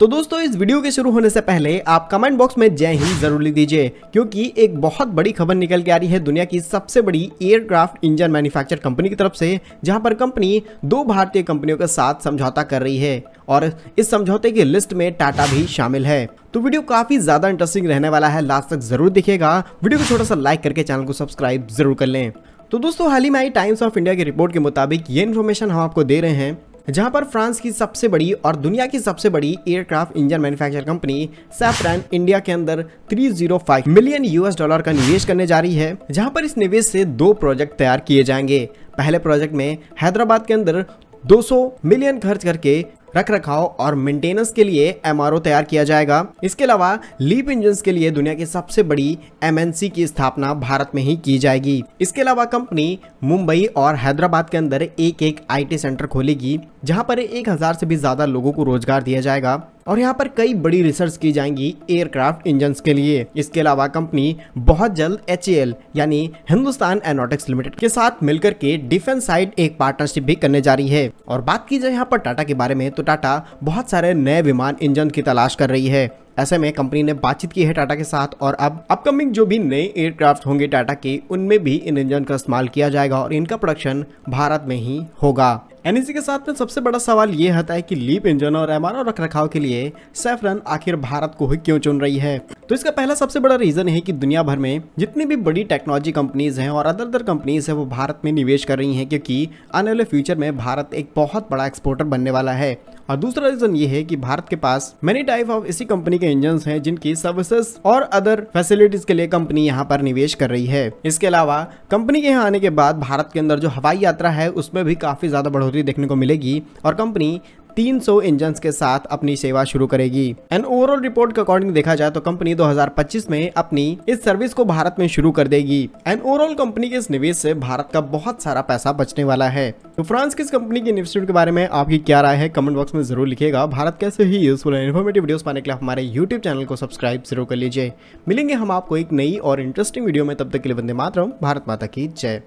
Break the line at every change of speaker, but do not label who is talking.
तो दोस्तों इस वीडियो के शुरू होने से पहले आप कमेंट बॉक्स में जय हिंद जरूर लिख दीजिए क्योंकि एक बहुत बड़ी खबर निकल के आ रही है दुनिया की सबसे बड़ी एयरक्राफ्ट इंजन मैन्युफैक्चर कंपनी की तरफ से जहां पर कंपनी दो भारतीय कंपनियों के साथ समझौता कर रही है और इस समझौते की लिस्ट में टाटा भी शामिल है तो वीडियो काफी ज्यादा इंटरेस्टिंग रहने वाला है लास्ट तक जरूर दिखेगा वीडियो को छोटा सा लाइक करके चैनल को सब्सक्राइब जरूर कर लें तो दोस्तों हाल ही में आई टाइम्स ऑफ इंडिया की रिपोर्ट के मुताबिक ये इन्फॉर्मेशन हम आपको दे रहे हैं जहां पर फ्रांस की सबसे बड़ी और दुनिया की सबसे बड़ी aircraft engine manufacture company Safran India के अंदर 305 मिलियन यूएस डॉलर का निवेश करने जा रही है जहां पर इस निवेश से दो प्रोजेक्ट तैयार किए जाएंगे पहले प्रोजेक्ट में हैदराबाद के अंदर 200 मिलियन खर्च करके रख रखाव और मेंटेनेंस के लिए एम तैयार किया जाएगा इसके अलावा लीप इंजन के लिए दुनिया की सबसे बड़ी एमएनसी की स्थापना भारत में ही की जाएगी इसके अलावा कंपनी मुंबई और हैदराबाद के अंदर एक एक आईटी सेंटर खोलेगी जहां पर 1000 से भी ज्यादा लोगों को रोजगार दिया जाएगा और यहाँ पर कई बड़ी रिसर्च की जाएंगी एयरक्राफ्ट इंजन के लिए इसके अलावा कंपनी बहुत जल्द एच यानी हिंदुस्तान एरोनोटिक्स लिमिटेड के साथ मिलकर के डिफेंस साइड एक पार्टनरशिप भी करने जा रही है और बात की जाए यहाँ पर टाटा के बारे में तो टाटा बहुत सारे नए विमान इंजन की तलाश कर रही है ऐसे में कंपनी ने बातचीत की है टाटा के साथ और अब अपकमिंग जो भी नए एयरक्राफ्ट होंगे टाटा के उनमें भी इन इंजन का इस्तेमाल किया जाएगा और इनका प्रोडक्शन भारत में ही होगा एन के साथ में सबसे बड़ा सवाल ये आता है कि लीप इंजन और एम रख रखाव के लिए सैफरन आखिर भारत को ही क्यों चुन रही है तो इसका पहला सबसे बड़ा रीजन है कि दुनिया भर में जितनी भी बड़ी टेक्नोलॉजी कंपनीज हैं और अदर अदर कंपनीज हैं वो भारत में निवेश कर रही हैं क्योंकि आने वाले फ्यूचर में भारत एक बहुत बड़ा एक्सपोर्टर बनने वाला है और दूसरा रीजन ये है कि भारत के पास मेनी टाइप ऑफ इसी कंपनी के इंजन है जिनकी सर्विसेज और अदर फैसिलिटीज के लिए कंपनी यहाँ पर निवेश कर रही है इसके अलावा कंपनी के यहाँ आने के बाद भारत के अंदर जो हवाई यात्रा है उसमें भी काफी ज्यादा बढ़ोतरी देखने को मिलेगी और कंपनी 300 इंजन के साथ अपनी सेवा शुरू करेगी एंड ओवरऑल रिपोर्ट के अकॉर्डिंग देखा जाए तो कंपनी 2025 में अपनी इस सर्विस को भारत में शुरू कर देगी एंड ओवरऑल कंपनी के इस निवेश से भारत का बहुत सारा पैसा बचने वाला है तो फ्रांस किस कंपनी के इन्वेस्टमेंट के बारे में आपकी क्या राय है कमेंट बॉक्स में जरूर लिखेगा भारत कैसे ही यूजफुल एंड इन्फॉर्मेटिव वीडियो पाने के लिए हमारे यूट्यूब चैनल को सब्सक्राइब जरूर कर लीजिए मिलेंगे हम आपको एक नई और इंटरेस्टिंग वीडियो में तब तक के लिए बंदे मात्र भारत माता की जय